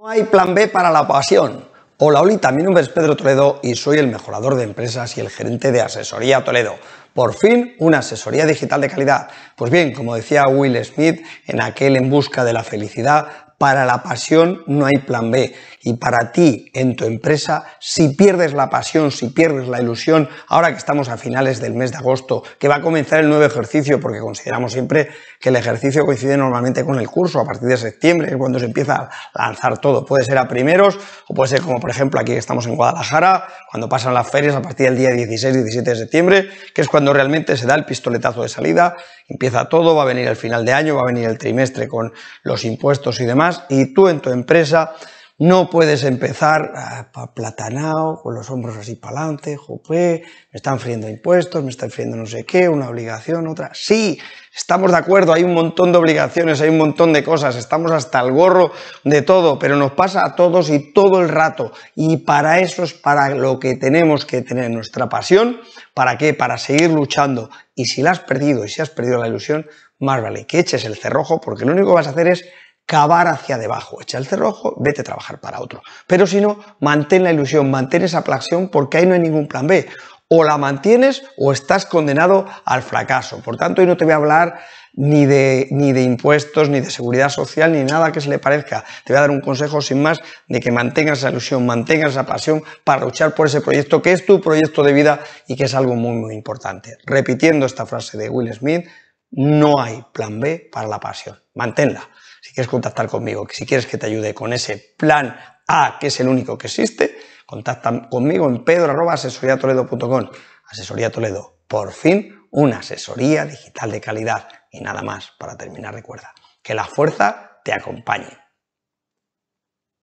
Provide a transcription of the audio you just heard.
No hay plan B para la pasión. Hola, hola, mi nombre es Pedro Toledo y soy el mejorador de empresas y el gerente de asesoría Toledo. Por fin, una asesoría digital de calidad. Pues bien, como decía Will Smith en aquel En Busca de la Felicidad, para la pasión no hay plan B. Y para ti, en tu empresa, si pierdes la pasión, si pierdes la ilusión, ahora que estamos a finales del mes de agosto, que va a comenzar el nuevo ejercicio, porque consideramos siempre que el ejercicio coincide normalmente con el curso, a partir de septiembre es cuando se empieza a lanzar todo. Puede ser a primeros o puede ser como por ejemplo aquí que estamos en Guadalajara, cuando pasan las ferias a partir del día 16-17 de septiembre, que es cuando realmente se da el pistoletazo de salida, empieza todo, va a venir el final de año, va a venir el trimestre con los impuestos y demás y tú en tu empresa no puedes empezar ah, a platanao, con los hombros así para adelante, jope, me están friendo impuestos, me están friendo no sé qué, una obligación, otra. Sí, estamos de acuerdo, hay un montón de obligaciones, hay un montón de cosas, estamos hasta el gorro de todo, pero nos pasa a todos y todo el rato. Y para eso es para lo que tenemos que tener nuestra pasión. ¿Para qué? Para seguir luchando. Y si la has perdido y si has perdido la ilusión, más vale que eches el cerrojo porque lo único que vas a hacer es cavar hacia debajo, echa el cerrojo, vete a trabajar para otro. Pero si no, mantén la ilusión, mantén esa pasión porque ahí no hay ningún plan B. O la mantienes o estás condenado al fracaso. Por tanto, hoy no te voy a hablar ni de, ni de impuestos, ni de seguridad social, ni nada que se le parezca. Te voy a dar un consejo sin más de que mantengas esa ilusión, mantengas esa pasión para luchar por ese proyecto que es tu proyecto de vida y que es algo muy, muy importante. Repitiendo esta frase de Will Smith, no hay plan B para la pasión. Manténla. Si quieres contactar conmigo, si quieres que te ayude con ese plan A, que es el único que existe, contacta conmigo en pedro.asesoriatoledo.com. Asesoría Toledo, por fin una asesoría digital de calidad. Y nada más, para terminar, recuerda que la fuerza te acompañe.